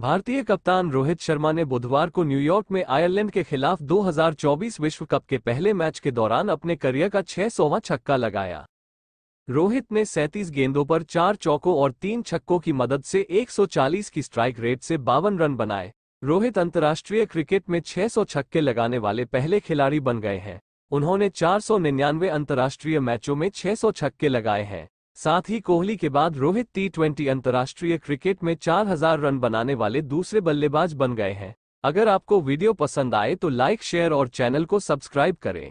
भारतीय कप्तान रोहित शर्मा ने बुधवार को न्यूयॉर्क में आयरलैंड के खिलाफ 2024 विश्व कप के पहले मैच के दौरान अपने करियर का छह सौवा छक्का लगाया रोहित ने 37 गेंदों पर चार चौकों और तीन छक्कों की मदद से 140 की स्ट्राइक रेट से बावन रन बनाए रोहित अंतर्राष्ट्रीय क्रिकेट में 600 छक्के लगाने वाले पहले खिलाड़ी बन गए हैं उन्होंने 499 अंतर्राष्ट्रीय मैचों में 600 छक्के लगाए हैं साथ ही कोहली के बाद रोहित टी ट्वेंटी अंतर्राष्ट्रीय क्रिकेट में 4000 रन बनाने वाले दूसरे बल्लेबाज बन गए हैं अगर आपको वीडियो पसंद आए तो लाइक शेयर और चैनल को सब्सक्राइब करें